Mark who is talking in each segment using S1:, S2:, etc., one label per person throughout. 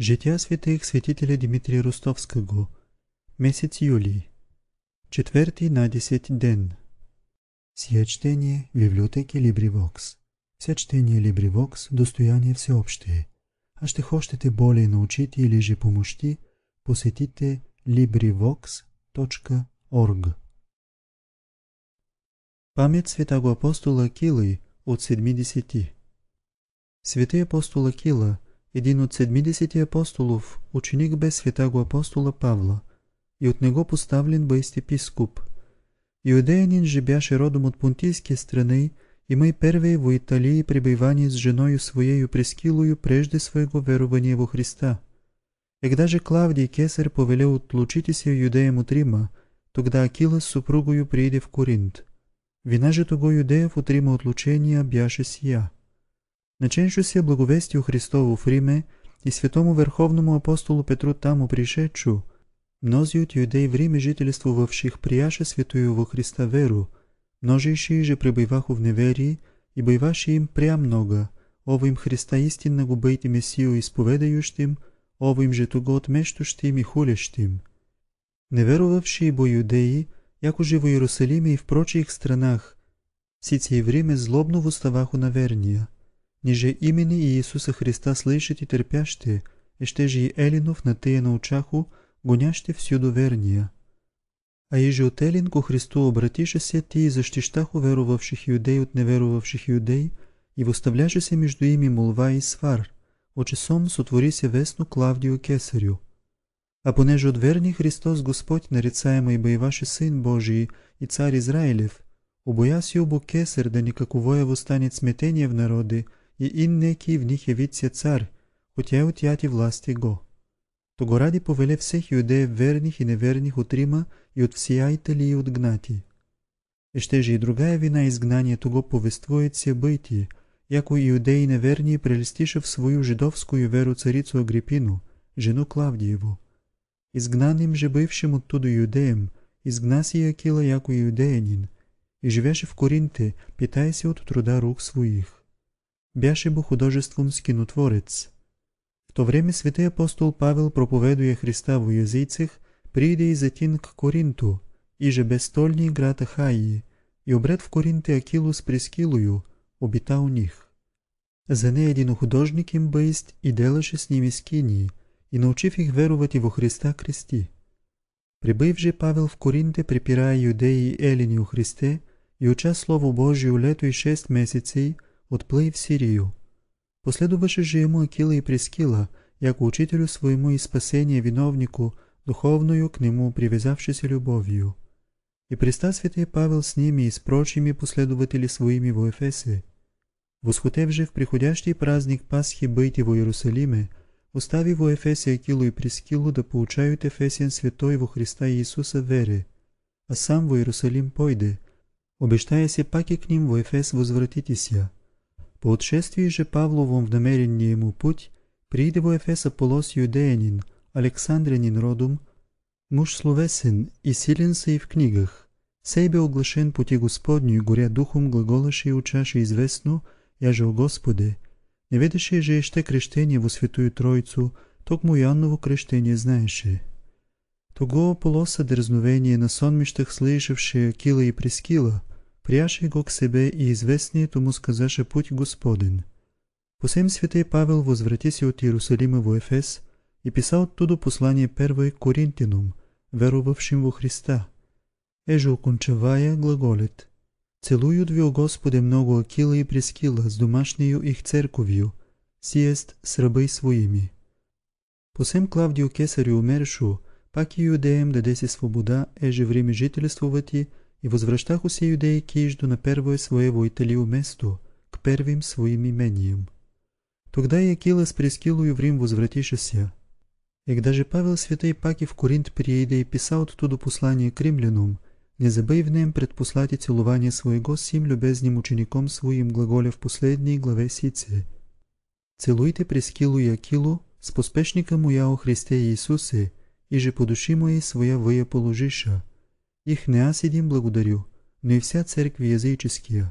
S1: Жития светих святителя Димитрия Ростовского. Месец юли. Четвърти на десет ден. Сие чтение библиотеки LibriVox. Все чтение LibriVox – достояние всеобщее. А ще хощете более научите или же помощи, посетите librivox.org. Памет святаго апостола Килы от седмидесети. Свети апостол Кила – един от седмидесети апостолов, ученик бе святаго апостола Павла, и от него поставлен баистепископ. Юдеянин же беше родом от понтийския страны, има и первее во Италии пребивание с женою своею Прескилою прежде своего верования во Христа. Когда же Клавдий Кесар повелел отлучите се юдеям от Рима, тогда Акила с супругою прииде в Коринт. Вина же того юдеев от Рима отлучения бяше сия – Наченшо се благовестию Христово в Риме и святому верховному апостолу Петру таму пришедшу, Мнози от юдей в Риме жительствувавших прияше святую во Христа веру, множейшие же пребываху в неверии, и бываше им пря много, ово им Христа истинно губейте Месию изповедающим, ово им же туго отмещущим и хулящим. Неверовавшие бо юдеи, яко же в Иерусалиме и в прочих странах, сите и время злобно восставаху на верния. Ниже имени Иисуса Христа слышите терпящие, и щеже и Елинов на тея научаху, гоняще всюду верния. А иже от Елин ко Христу обратише се ти и защищаху веровавших юдей от неверовавших юдей, и выставляше се между ими молва и свар. Очесом сотвори се вестно Клавдию Кесарю. А понеже от верни Христос Господь нарицаемый боеваше Син Божий и Цар Израилев, убоя си обо Кесар да никаковое восстанет смятение в народи, и инне ки в них яви е цар, отя от яти власти го. Тогоради повеле всех юдеев верних и неверних от Рима и от всея Италии и от Гнати. Ещеже и другая вина изгнанието го повествует се бъйти, яко иудеи неверни прелестиша в свою жидовскую веру царицу Агрипину, жену Клавдиеву. Изгнаним же бывшим оттуда иудеем, изгна си Акила яко иудеянин, и живеше в Коринте, питая се от труда рук своих беше богохудожеством скинотворец. В то време святый апостол Павел, проповедуя Христа во языцах, прииде изатин к Коринту, иже безстольний град Ахаии, и обред в Коринте Акилу с Прескилою, обита у них. За не един художник им бейст и делаше с ними скинии, и научив их веровать и во Христа крести. Прибив же Павел в Коринте, припирая юдеи и елени у Христе, и уча Слово Божию лето и шест месецей – отплив Сирию, Послідувавши же ему Акила и Пріскіла, як учителю Своему и Спасение виновнику, духовною к нему привязавшейся любовью. И пристав святый Павел с ними и с прочими последователи своими в Ефесе. Восхотев же в приходящий праздник Пасхи быть в Иерусалиме, остави в Ефесе Акилу и Прескилу да получают Ефесен святой во Христа Иисуса вере, а сам в Иерусалим пойде, обещая се паки к ним в Ефес возвратитеся. По отшествии же Павловом в намерение ему путь, прииде во Ефес Аполос Юдеянин, Александрянин родом, муж словесен и силен са и в книгах. Сей бе оглашен пути Господню, горя духом глаголаше и учаше известно, я же о Господе. Не ведеше же ще крещение во Светую Троицу, токму Иоанново крещение знаеше. Того Аполоса дързновение на сонмищах слышавшие Акила и Прескила – прияше го к себе и известнието му сказаше путь Господен. Посем святей Павел возврати се от Иерусалима в Ефес и писа оттуда послание первое Коринтинум, веровавшим во Христа. Еже окончавая глаголит. Целуют ви, о Господе, много Акила и Прескила с домашнею их церковью, сиест с рабы своими. Посем Клавдио Кесарю умершу, пак и юдеем даде си свобода, еже време жителствовати, и возвращах у се юдеи Кижду на первое свое Италию место к первым своим имениям. Тогда и Акила с Прескилою в Рим возвратишься. И когда же Павел святей паки в Коринт приеде и писал оттуда послание к римлянам, не забыв в нем предпослати целование своего сим любезным учеником своим глаголя в последней главе сице. Целуйте Прескилу и Акилу, с поспешником моя о Христе Иисусе, и же по души моей своя выя положиша. Их не аз един благодарю, но и вся церкви языческия.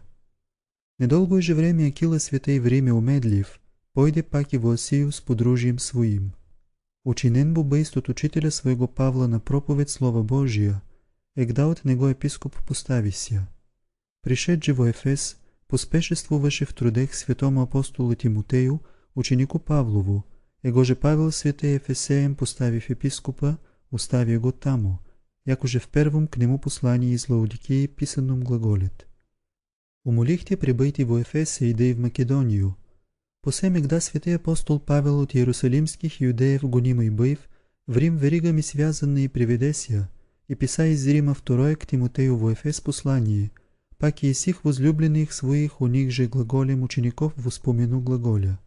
S1: Недолго е же време Акила е света и време умедлив, пойде пак и в Осию с подружием своим. Учинен бо бейст от учителя своего Павла на проповед Слова Божия, егда от него епископ постави ся. Пришед же во Ефес, поспешествуваше в трудех святому апостолу Тимотею, ученику Павлову, его же Павел святей Ефесеем поставив епископа, остави го тамо – яко же в первом к нему послании из Лаудикии писанном глаголит. «Умолихте прибыть и в Ефес и идей в Македонию. После мигда святый апостол Павел от иерусалимских юдеев гонимый быв, в Рим веригами связанные приведесия, и писа из Рима второе к Тимотею в Ефес послание, пак и сих возлюбленных своих у них же глаголем учеников воспомину глаголя.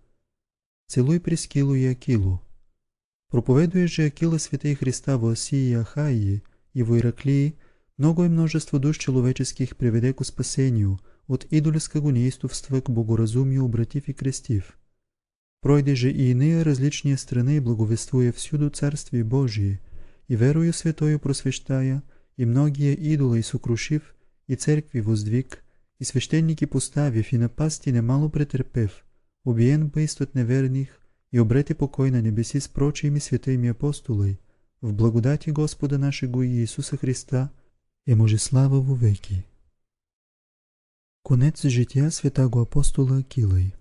S1: Целуй Прескилу и Акилу. Проповедуя же Акила святей Христа в Осии и Ахаии, и во Ираклии много и е множество душ человеческих приведе ко спасению, от идолеска го неистовства к богоразумию обратив и крестив. Пройде же и иные различные страны, благовествуя всюду Царствие Божие, и верою святою просвещая, и многие идола и сокрушив, и церкви воздвиг, и свещеники поставив, и напасти немало претерпев, убиен бействат неверних, и обрете покой на небеси с прочими святыми апостолой, в благодати Господа нашего Иисуса Христа е може слава вовеки. Конец жития святаго апостола Килай